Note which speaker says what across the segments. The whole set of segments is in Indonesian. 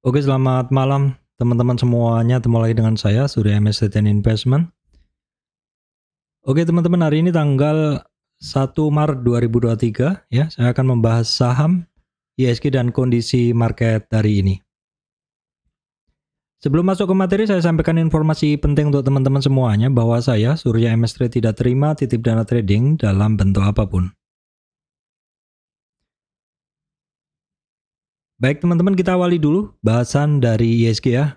Speaker 1: Oke, selamat malam teman-teman semuanya. Ketemu lagi dengan saya, Surya MS Investment. Oke teman-teman, hari ini tanggal 1 Maret 2023 ya, saya akan membahas saham ISG dan kondisi market hari ini. Sebelum masuk ke materi, saya sampaikan informasi penting untuk teman-teman semuanya bahwa saya, Surya MS tidak terima titip dana trading dalam bentuk apapun. Baik teman-teman kita awali dulu bahasan dari ISG ya.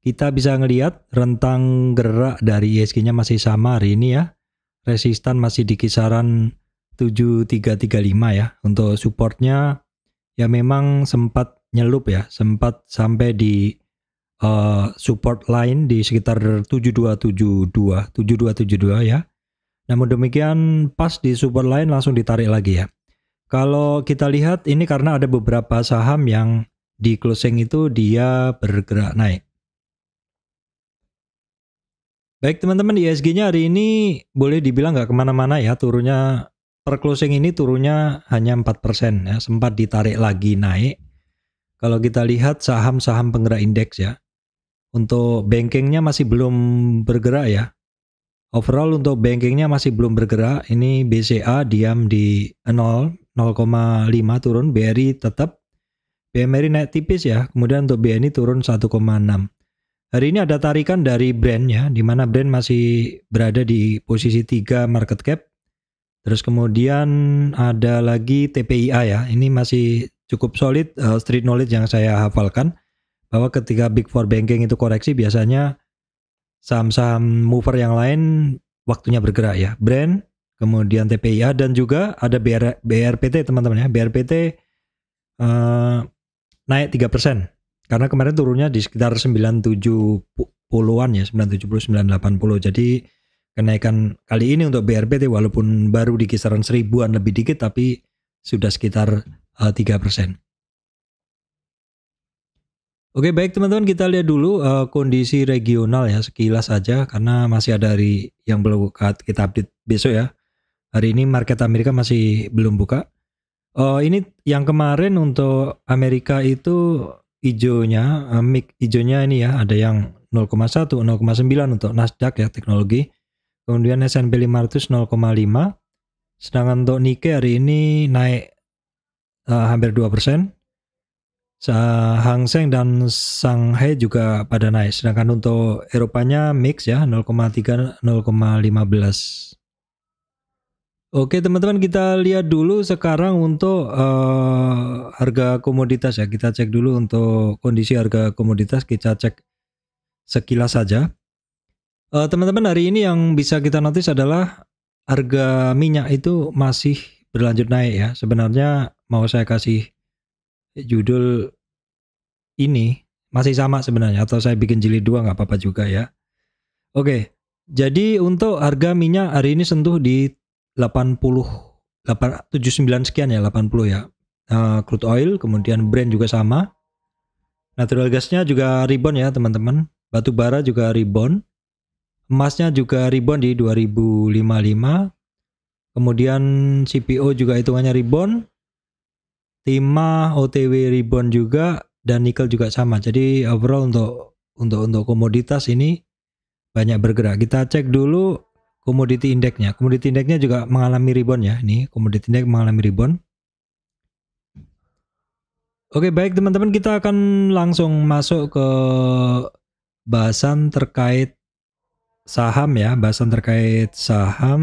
Speaker 1: Kita bisa ngelihat rentang gerak dari ISG-nya masih sama hari ini ya. Resistan masih di kisaran 7335 ya. Untuk supportnya ya memang sempat nyelup ya, sempat sampai di uh, support line di sekitar 7272, 7272 ya. Namun demikian pas di support line langsung ditarik lagi ya. Kalau kita lihat ini karena ada beberapa saham yang di closing itu dia bergerak naik. Baik teman-teman di ISG-nya hari ini boleh dibilang nggak kemana-mana ya turunnya per closing ini turunnya hanya 4% ya sempat ditarik lagi naik. Kalau kita lihat saham-saham penggerak indeks ya untuk bankingnya masih belum bergerak ya Overall untuk bankingnya masih belum bergerak. Ini BCA diam di 0 0,5 turun, BRI tetap. BMRI naik tipis ya, kemudian untuk BNI turun 1,6. Hari ini ada tarikan dari brand ya, di mana brand masih berada di posisi 3 market cap. Terus kemudian ada lagi TPIA ya, ini masih cukup solid uh, street knowledge yang saya hafalkan bahwa ketika big four banking itu koreksi biasanya saham-saham mover yang lain waktunya bergerak ya. Brand kemudian TPIA dan juga ada BR, BRPT teman-teman ya. BRPT uh, eh, naik 3% karena kemarin turunnya di sekitar 970-an ya, 970 980. Jadi kenaikan kali ini untuk BRPT walaupun baru di kisaran seribuan lebih dikit tapi sudah sekitar uh, eh, 3%. Oke baik teman-teman kita lihat dulu uh, kondisi regional ya sekilas saja karena masih ada dari yang belum kita update besok ya. Hari ini market Amerika masih belum buka. Oh, ini yang kemarin untuk Amerika itu hijaunya, eh, mic hijaunya ini ya, ada yang 0,1, 0,9 untuk Nasdaq ya teknologi. Kemudian S&P 500 0,5. Sedangkan untuk Nikkei hari ini naik uh, hampir 2%. persen. Hang Seng dan Shanghai juga pada naik. Sedangkan untuk Eropanya mix ya 0,3 0,15. Oke teman-teman kita lihat dulu sekarang untuk uh, harga komoditas ya kita cek dulu untuk kondisi harga komoditas kita cek sekilas saja eh, teman-teman uh, hari ini yang bisa kita notice adalah harga minyak itu masih berlanjut naik ya sebenarnya mau saya kasih judul ini masih sama sebenarnya atau saya bikin jilid dua nggak apa-apa juga ya Oke jadi untuk harga minyak hari ini sentuh di 80 8, 79 sekian ya 80 ya uh, crude oil kemudian brand juga sama natural gasnya juga rebound ya teman-teman batu bara juga rebound emasnya juga rebound di 2055 kemudian CPO juga hitungannya rebound timah OTW rebound juga dan nikel juga sama jadi overall untuk untuk untuk komoditas ini banyak bergerak kita cek dulu komoditi indeksnya. Komoditi indeksnya juga mengalami rebound ya. Ini komoditi indeks mengalami rebound. Oke, baik teman-teman, kita akan langsung masuk ke bahasan terkait saham ya, bahasan terkait saham.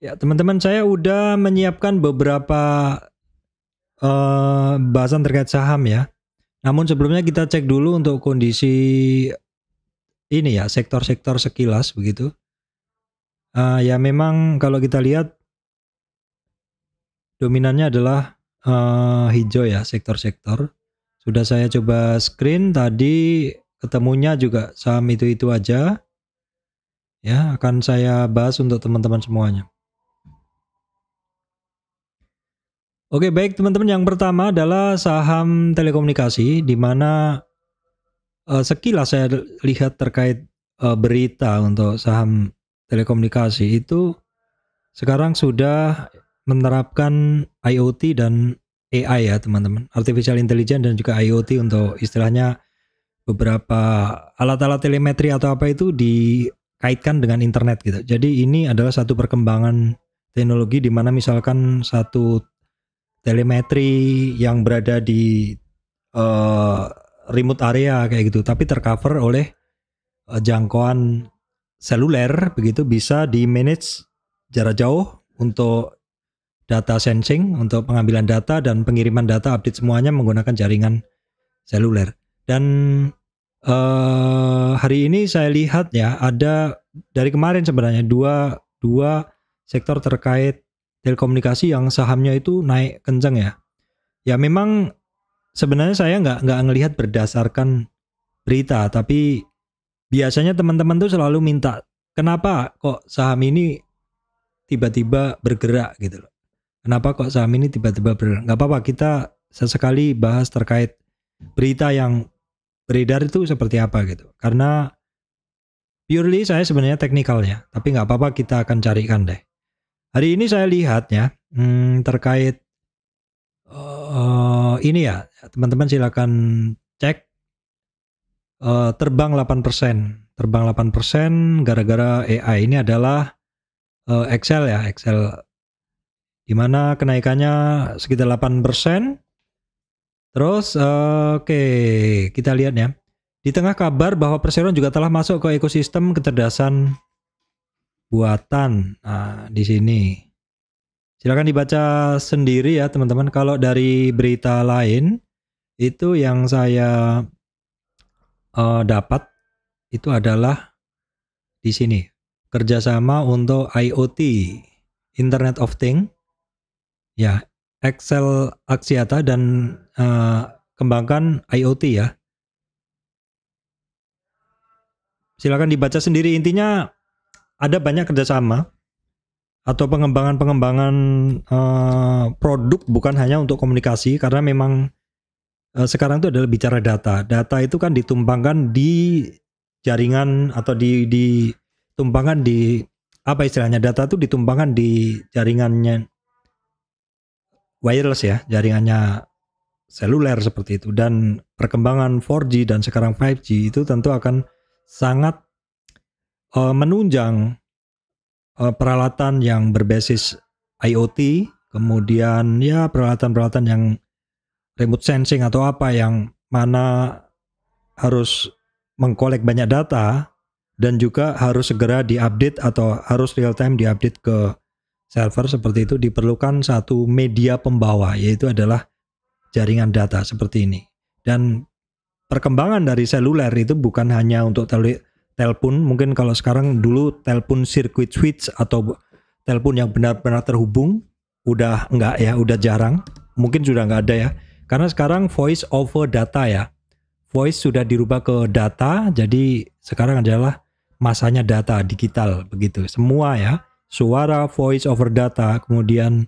Speaker 1: Ya, teman-teman, saya udah menyiapkan beberapa uh, bahasan terkait saham ya. Namun sebelumnya kita cek dulu untuk kondisi ini ya sektor-sektor sekilas begitu. Uh, ya memang kalau kita lihat dominannya adalah uh, hijau ya sektor-sektor. Sudah saya coba screen tadi ketemunya juga saham itu-itu aja. Ya, akan saya bahas untuk teman-teman semuanya. Oke, baik teman-teman. Yang pertama adalah saham telekomunikasi, di mana uh, sekilas saya lihat terkait uh, berita untuk saham telekomunikasi itu sekarang sudah menerapkan IoT dan AI ya teman-teman, artificial intelligence dan juga IoT untuk istilahnya beberapa alat-alat telemetri atau apa itu dikaitkan dengan internet gitu. Jadi ini adalah satu perkembangan teknologi di mana misalkan satu telemetri yang berada di uh, remote area kayak gitu, tapi tercover oleh uh, jangkauan seluler begitu bisa di manage jarak jauh untuk data sensing untuk pengambilan data dan pengiriman data update semuanya menggunakan jaringan seluler dan uh, hari ini saya lihat ya ada dari kemarin sebenarnya dua dua sektor terkait telekomunikasi yang sahamnya itu naik kencang ya. Ya memang sebenarnya saya nggak nggak ngelihat berdasarkan berita, tapi biasanya teman-teman tuh selalu minta kenapa kok saham ini tiba-tiba bergerak gitu loh. Kenapa kok saham ini tiba-tiba bergerak? Nggak apa-apa kita sesekali bahas terkait berita yang beredar itu seperti apa gitu. Karena purely saya sebenarnya teknikal tapi nggak apa-apa kita akan carikan deh. Hari ini saya lihat ya hmm, terkait uh, ini ya teman-teman silakan cek uh, terbang 8%. Terbang 8% gara-gara AI ini adalah uh, Excel ya, Excel di kenaikannya sekitar 8%. Terus oke, okay, kita lihat ya. Di tengah kabar bahwa Perseroan juga telah masuk ke ekosistem kecerdasan buatan nah, di sini. Silakan dibaca sendiri ya teman-teman. Kalau dari berita lain itu yang saya uh, dapat itu adalah di sini kerjasama untuk IoT Internet of Thing ya Excel Axiata dan uh, kembangkan IoT ya. Silakan dibaca sendiri intinya ada banyak kerjasama atau pengembangan-pengembangan uh, produk bukan hanya untuk komunikasi karena memang uh, sekarang itu adalah bicara data. Data itu kan ditumpangkan di jaringan atau di ditumpangkan di apa istilahnya data itu ditumpangkan di jaringannya wireless ya, jaringannya seluler seperti itu dan perkembangan 4G dan sekarang 5G itu tentu akan sangat uh, menunjang uh, peralatan yang berbasis IoT, kemudian ya peralatan-peralatan yang remote sensing atau apa yang mana harus mengkolek banyak data dan juga harus segera diupdate atau harus real time diupdate ke server seperti itu diperlukan satu media pembawa yaitu adalah jaringan data seperti ini. Dan perkembangan dari seluler itu bukan hanya untuk telepon mungkin kalau sekarang dulu telepon sirkuit switch atau telepon yang benar-benar terhubung udah enggak ya udah jarang mungkin sudah enggak ada ya karena sekarang voice over data ya voice sudah dirubah ke data jadi sekarang adalah masanya data digital begitu semua ya suara voice over data kemudian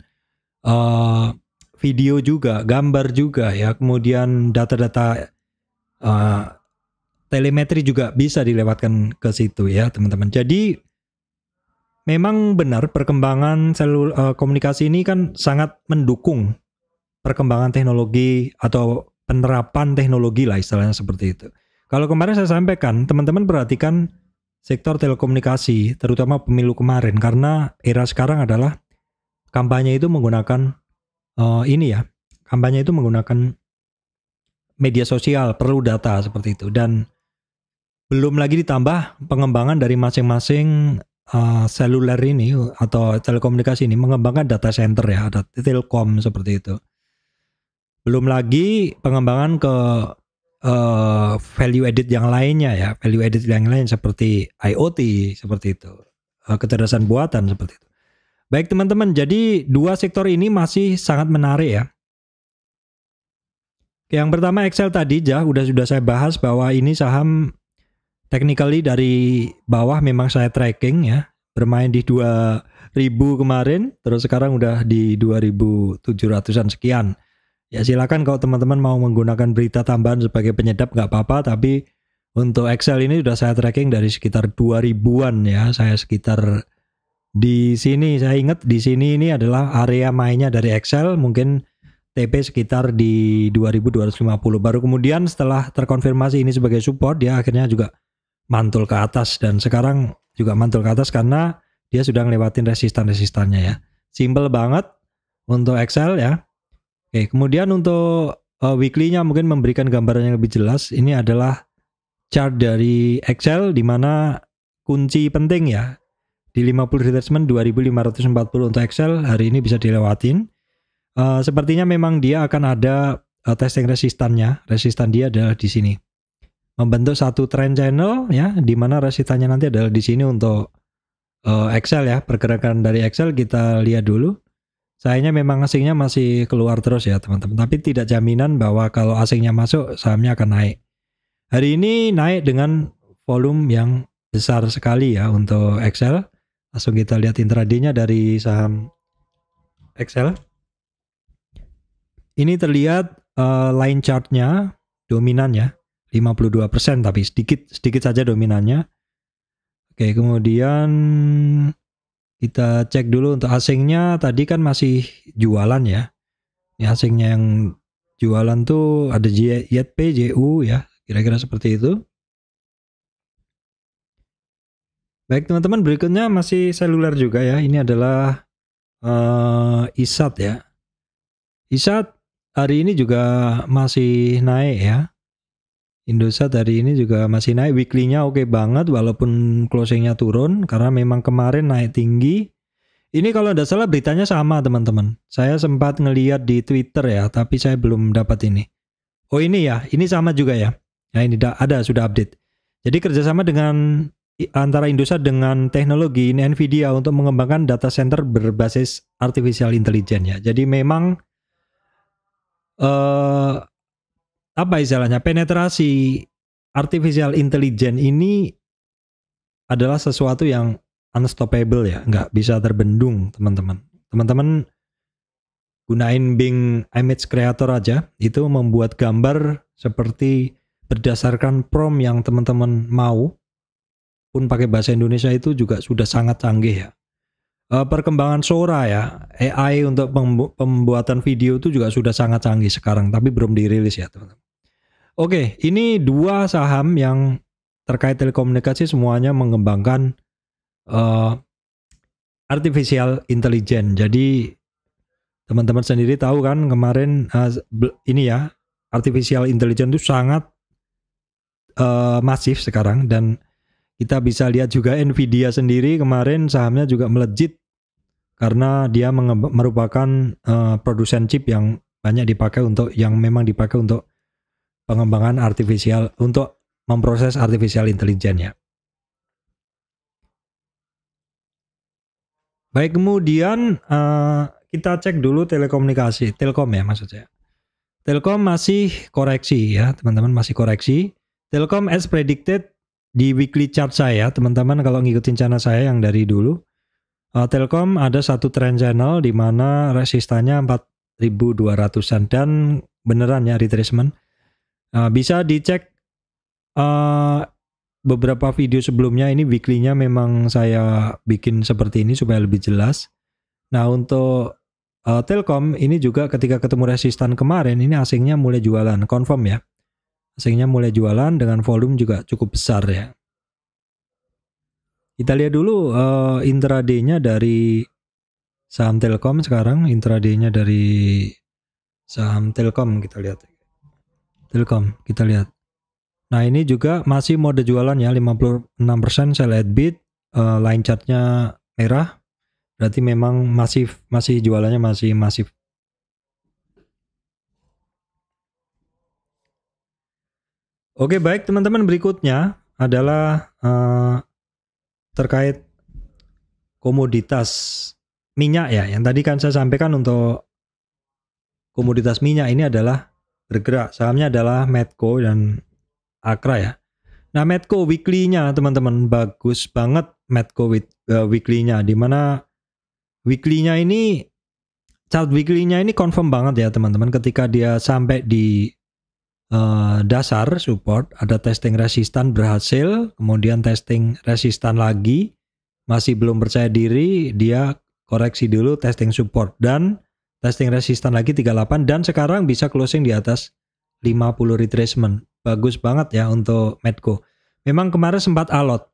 Speaker 1: uh, video juga gambar juga ya kemudian data-data uh, telemetri juga bisa dilewatkan ke situ ya teman-teman. Jadi memang benar perkembangan selul uh, komunikasi ini kan sangat mendukung perkembangan teknologi atau penerapan teknologi lah istilahnya seperti itu. Kalau kemarin saya sampaikan, teman-teman perhatikan sektor telekomunikasi terutama pemilu kemarin karena era sekarang adalah kampanye itu menggunakan uh, ini ya, kampanye itu menggunakan media sosial perlu data seperti itu dan belum lagi ditambah pengembangan dari masing-masing uh, seluler ini atau telekomunikasi ini mengembangkan data center ya, ada telkom seperti itu. Belum lagi pengembangan ke uh, value edit yang lainnya ya, value edit yang lain seperti IoT seperti itu, uh, kecerdasan buatan seperti itu. Baik teman-teman, jadi dua sektor ini masih sangat menarik ya. Yang pertama Excel tadi ya, udah sudah saya bahas bahwa ini saham technically dari bawah memang saya tracking ya bermain di 2000 kemarin terus sekarang udah di 2700-an sekian ya silakan kalau teman-teman mau menggunakan berita tambahan sebagai penyedap nggak apa-apa tapi untuk Excel ini sudah saya tracking dari sekitar 2000-an ya saya sekitar di sini saya ingat di sini ini adalah area mainnya dari Excel mungkin TP sekitar di 2250 baru kemudian setelah terkonfirmasi ini sebagai support dia akhirnya juga mantul ke atas dan sekarang juga mantul ke atas karena dia sudah ngelewatin resistan-resistannya ya. Simple banget untuk Excel ya. Oke, kemudian untuk uh, weekly-nya mungkin memberikan gambaran yang lebih jelas. Ini adalah chart dari Excel di mana kunci penting ya. Di 50 retracement 2540 untuk Excel hari ini bisa dilewatin. Uh, sepertinya memang dia akan ada uh, testing resistannya. Resistan dia adalah di sini membentuk satu trend channel ya di mana resitanya nanti adalah di sini untuk uh, Excel ya pergerakan dari Excel kita lihat dulu sayangnya memang asingnya masih keluar terus ya teman-teman tapi tidak jaminan bahwa kalau asingnya masuk sahamnya akan naik hari ini naik dengan volume yang besar sekali ya untuk Excel langsung kita lihat intradinya dari saham Excel ini terlihat uh, line chartnya dominan ya 52% tapi sedikit sedikit saja dominannya. Oke, kemudian kita cek dulu untuk asingnya tadi kan masih jualan ya. Ini asingnya yang jualan tuh ada YP, JU ya, kira-kira seperti itu. Baik teman-teman, berikutnya masih seluler juga ya. Ini adalah uh, ISAT ya. ISAT hari ini juga masih naik ya. Indosat hari ini juga masih naik weekly-nya oke okay banget walaupun closing-nya turun karena memang kemarin naik tinggi. Ini kalau tidak salah beritanya sama teman-teman. Saya sempat ngeliat di Twitter ya, tapi saya belum dapat ini. Oh ini ya, ini sama juga ya. Ya ini ada sudah update. Jadi kerjasama dengan antara Indosat dengan teknologi ini Nvidia untuk mengembangkan data center berbasis artificial intelligence ya. Jadi memang uh, apa istilahnya penetrasi artificial intelligence ini adalah sesuatu yang unstoppable ya, nggak bisa terbendung teman-teman. Teman-teman gunain Bing Image Creator aja, itu membuat gambar seperti berdasarkan prompt yang teman-teman mau, pun pakai bahasa Indonesia itu juga sudah sangat canggih ya. Eh, perkembangan Sora ya, AI untuk pembuatan video itu juga sudah sangat canggih sekarang, tapi belum dirilis ya teman-teman. Oke, ini dua saham yang terkait telekomunikasi semuanya mengembangkan uh, artificial intelligence. Jadi teman-teman sendiri tahu kan kemarin uh, ini ya artificial intelligence itu sangat uh, masif sekarang dan kita bisa lihat juga Nvidia sendiri kemarin sahamnya juga melejit karena dia merupakan uh, produsen chip yang banyak dipakai untuk yang memang dipakai untuk pengembangan artifisial untuk memproses artificial intelligence ya. Baik, kemudian uh, kita cek dulu telekomunikasi, Telkom ya maksudnya. Telkom masih koreksi ya, teman-teman masih koreksi. Telkom as predicted di weekly chart saya, teman-teman kalau ngikutin channel saya yang dari dulu. Uh, Telkom ada satu trend channel di mana resistannya 4200-an dan beneran ya retracement. Nah, bisa dicek uh, beberapa video sebelumnya ini weekly-nya memang saya bikin seperti ini supaya lebih jelas. Nah, untuk uh, Telkom ini juga ketika ketemu resistan kemarin ini asingnya mulai jualan, confirm ya. Asingnya mulai jualan dengan volume juga cukup besar ya. Kita lihat dulu uh, intraday-nya dari saham Telkom sekarang, intraday-nya dari saham Telkom kita lihat. Telkom, kita lihat. Nah, ini juga masih mode jualan ya, 56% sell at bid, uh, line chartnya merah, berarti memang masif, masih jualannya masih masif. Oke, baik teman-teman, berikutnya adalah uh, terkait komoditas minyak ya, yang tadi kan saya sampaikan untuk komoditas minyak ini adalah bergerak. Sahamnya adalah Medco dan Akra ya. Nah Medco weekly-nya teman-teman bagus banget Medco eh, weekly-nya dimana weekly-nya ini chart weekly-nya ini confirm banget ya teman-teman ketika dia sampai di uh, dasar support ada testing resistan berhasil kemudian testing resistan lagi masih belum percaya diri dia koreksi dulu testing support dan Testing resistan lagi 38 dan sekarang bisa closing di atas 50 retracement. Bagus banget ya untuk Medco. Memang kemarin sempat alot.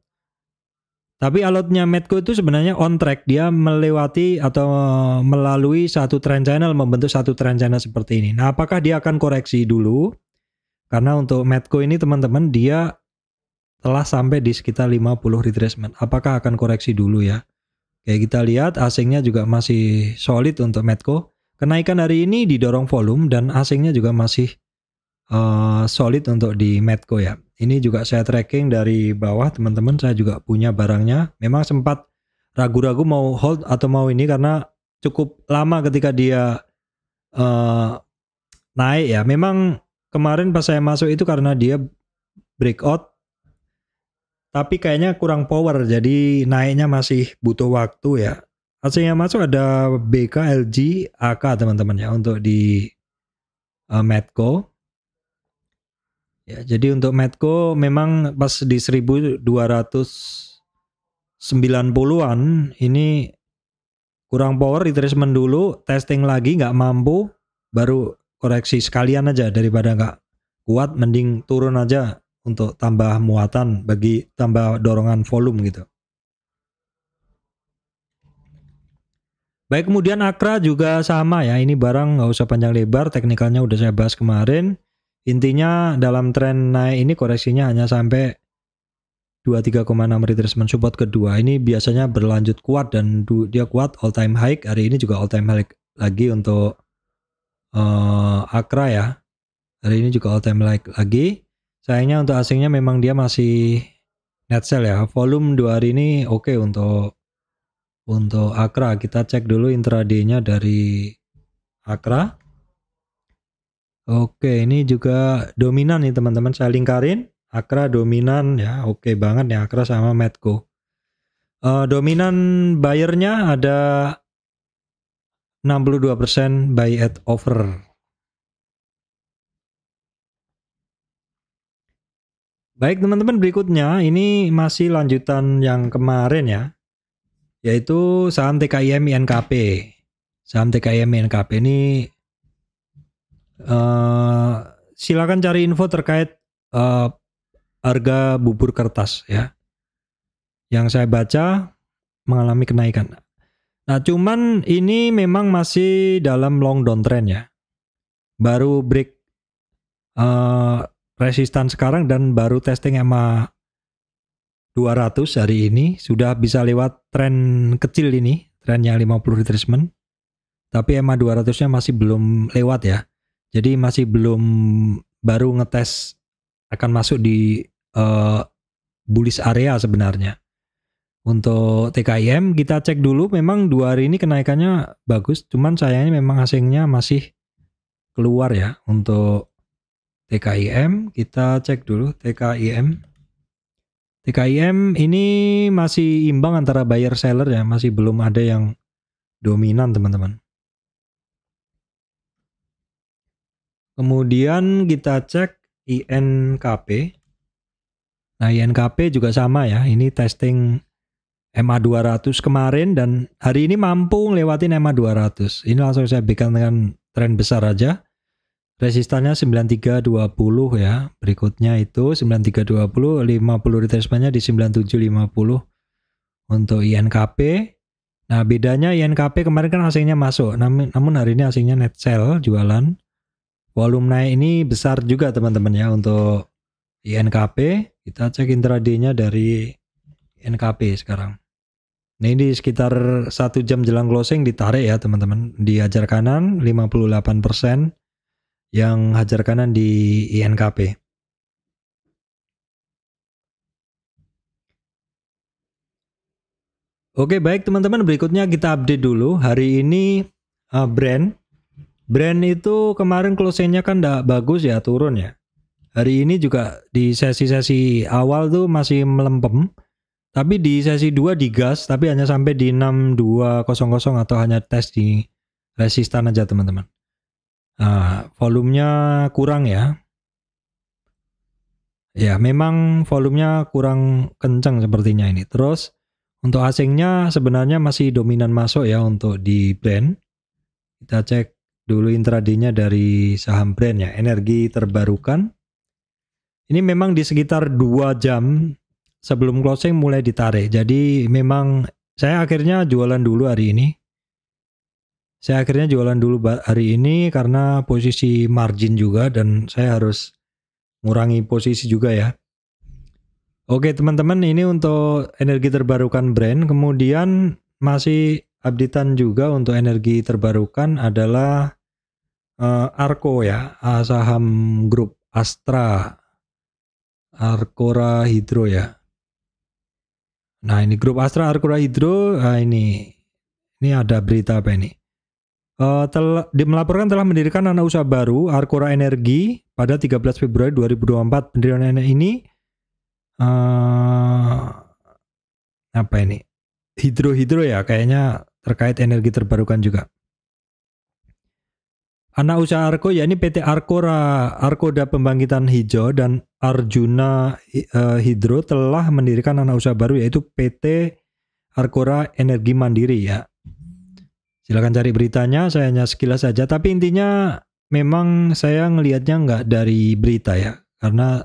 Speaker 1: Tapi alotnya Medco itu sebenarnya on track. Dia melewati atau melalui satu trend channel membentuk satu trend channel seperti ini. Nah, apakah dia akan koreksi dulu? Karena untuk Medco ini teman-teman dia telah sampai di sekitar 50 retracement. Apakah akan koreksi dulu ya? Oke, kita lihat asingnya juga masih solid untuk Medco. Kenaikan hari ini didorong volume dan asingnya juga masih uh, solid untuk di Medco ya. Ini juga saya tracking dari bawah teman-teman, saya juga punya barangnya. Memang sempat ragu-ragu mau hold atau mau ini karena cukup lama ketika dia uh, naik ya. Memang kemarin pas saya masuk itu karena dia breakout tapi kayaknya kurang power jadi naiknya masih butuh waktu ya. Masih yang masuk ada BK, LG, AK teman-teman ya untuk di uh, Medco. Ya, jadi untuk Medco memang pas di 1290-an ini kurang power di retracement dulu, testing lagi nggak mampu, baru koreksi sekalian aja daripada nggak kuat mending turun aja untuk tambah muatan bagi tambah dorongan volume gitu. Baik kemudian Akra juga sama ya, ini barang nggak usah panjang lebar, teknikalnya udah saya bahas kemarin. Intinya dalam tren naik ini koreksinya hanya sampai 23,6 retracement support kedua. Ini biasanya berlanjut kuat dan dia kuat all time high. Hari ini juga all time high lagi untuk uh, Akra ya. Hari ini juga all time high lagi. Sayangnya untuk asingnya memang dia masih net sell ya. Volume dua hari ini oke okay untuk untuk Akra, kita cek dulu intraday dari Akra. Oke, ini juga dominan nih teman-teman. Saya lingkarin, Akra dominan ya, oke banget nih Akra sama Medco. Uh, eh, dominan bayarnya ada 62% buy at offer. Baik teman-teman berikutnya ini masih lanjutan yang kemarin ya yaitu saham TKIM INKP. Saham TKIM INKP ini uh, silakan cari info terkait uh, harga bubur kertas ya. Yang saya baca mengalami kenaikan. Nah, cuman ini memang masih dalam long downtrend ya. Baru break uh, resistan sekarang dan baru testing EMA. 200 hari ini sudah bisa lewat tren kecil ini, tren yang 50 retracement. Tapi EMA 200-nya masih belum lewat ya. Jadi masih belum baru ngetes akan masuk di uh, bullish area sebenarnya. Untuk TKIM kita cek dulu memang dua hari ini kenaikannya bagus, cuman sayangnya memang asingnya masih keluar ya untuk TKIM kita cek dulu TKIM TKIM ini masih imbang antara buyer seller ya, masih belum ada yang dominan teman-teman. Kemudian kita cek INKP. Nah INKP juga sama ya, ini testing MA200 kemarin dan hari ini mampu ngelewatin MA200. Ini langsung saya bikin dengan tren besar aja. Resistannya 9320 ya. Berikutnya itu 9320, 50 retracementnya di 9750 untuk INKP. Nah, bedanya INKP kemarin kan hasilnya masuk, namun hari ini hasilnya net sell jualan. Volume naik ini besar juga teman-teman ya untuk INKP. Kita cek intraday-nya dari INKP sekarang. Nah, ini sekitar satu jam jelang closing ditarik ya teman-teman. Di ajar kanan 58 persen yang hajar kanan di INKP. Oke baik teman-teman berikutnya kita update dulu hari ini uh, brand brand itu kemarin closingnya kan tidak bagus ya turun ya hari ini juga di sesi-sesi awal tuh masih melempem tapi di sesi 2 digas tapi hanya sampai di 6200 atau hanya tes di resistan aja teman-teman Nah, volumenya kurang ya. Ya, memang volumenya kurang kencang sepertinya ini. Terus untuk asingnya sebenarnya masih dominan masuk ya untuk di brand. Kita cek dulu intradinya dari saham brand ya, energi terbarukan. Ini memang di sekitar 2 jam sebelum closing mulai ditarik. Jadi memang saya akhirnya jualan dulu hari ini saya akhirnya jualan dulu hari ini karena posisi margin juga dan saya harus ngurangi posisi juga ya. Oke teman-teman ini untuk energi terbarukan brand. Kemudian masih updatean juga untuk energi terbarukan adalah uh, Arco ya, saham grup Astra, Arkora Hydro ya. Nah ini grup Astra Arkora Hydro nah ini ini ada berita apa ini? uh, eh, tel melaporkan telah mendirikan anak usaha baru Arkora Energi pada 13 Februari 2024. Pendirian ini uh, apa ini? Hidro-hidro ya kayaknya terkait energi terbarukan juga. Anak usaha Arko yakni PT Arkora Arkoda Pembangkitan Hijau dan Arjuna eh, Hidro telah mendirikan anak usaha baru yaitu PT Arkora Energi Mandiri ya Silahkan cari beritanya, saya hanya sekilas saja. Tapi intinya memang saya ngelihatnya nggak dari berita ya. Karena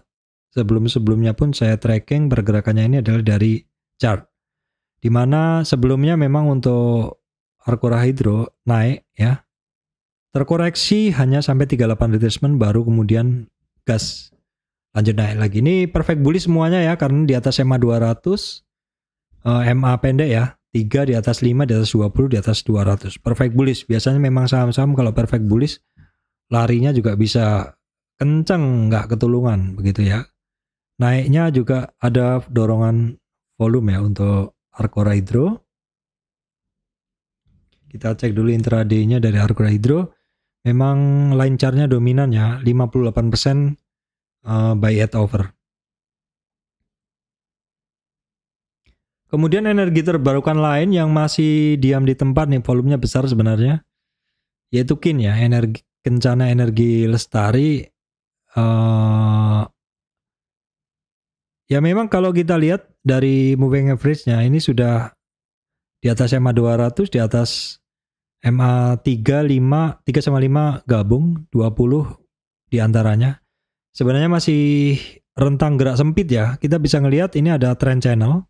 Speaker 1: sebelum-sebelumnya pun saya tracking pergerakannya ini adalah dari chart. Dimana sebelumnya memang untuk Arcora Hydro naik ya. Terkoreksi hanya sampai 38 retracement baru kemudian gas lanjut naik lagi. Ini perfect bullish semuanya ya karena di atas MA 200 MA pendek ya. 3 di atas 5 di atas 20 di atas 200 perfect bullish biasanya memang saham-saham kalau perfect bullish larinya juga bisa kenceng nggak ketulungan begitu ya naiknya juga ada dorongan volume ya untuk Arcora Hydro kita cek dulu intraday-nya dari Arcora Hydro memang line chart-nya dominan ya 58% eh, buy at over Kemudian energi terbarukan lain yang masih diam di tempat nih volumenya besar sebenarnya yaitu kin ya energi kencana energi lestari uh, ya memang kalau kita lihat dari moving average-nya ini sudah di atas MA 200 di atas MA 35, 3 sama 5 gabung 20 di antaranya sebenarnya masih rentang gerak sempit ya. Kita bisa ngelihat ini ada trend channel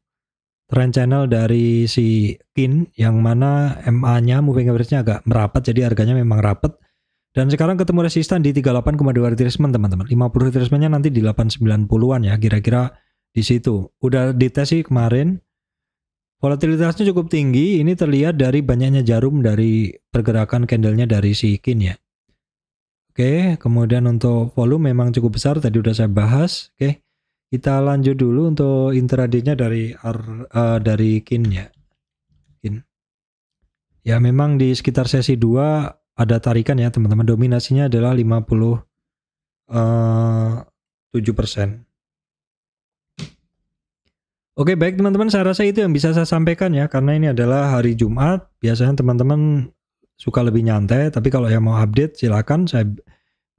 Speaker 1: trend channel dari si Kin yang mana MA-nya moving average-nya agak merapat jadi harganya memang rapat dan sekarang ketemu resisten di 38,2 retracement teman-teman 50 resistance-nya nanti di 890-an ya kira-kira di situ udah dites sih kemarin volatilitasnya cukup tinggi ini terlihat dari banyaknya jarum dari pergerakan candle-nya dari si Kin ya Oke, kemudian untuk volume memang cukup besar, tadi udah saya bahas. Oke, kita lanjut dulu untuk intraday dari R, uh, dari Kin ya. Kin. Ya memang di sekitar sesi 2 ada tarikan ya teman-teman. Dominasinya adalah 50 uh, 7%. Oke baik teman-teman saya rasa itu yang bisa saya sampaikan ya karena ini adalah hari Jumat biasanya teman-teman suka lebih nyantai tapi kalau yang mau update silakan saya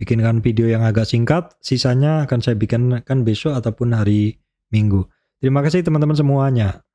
Speaker 1: bikinkan video yang agak singkat, sisanya akan saya bikinkan besok ataupun hari Minggu. Terima kasih teman-teman semuanya.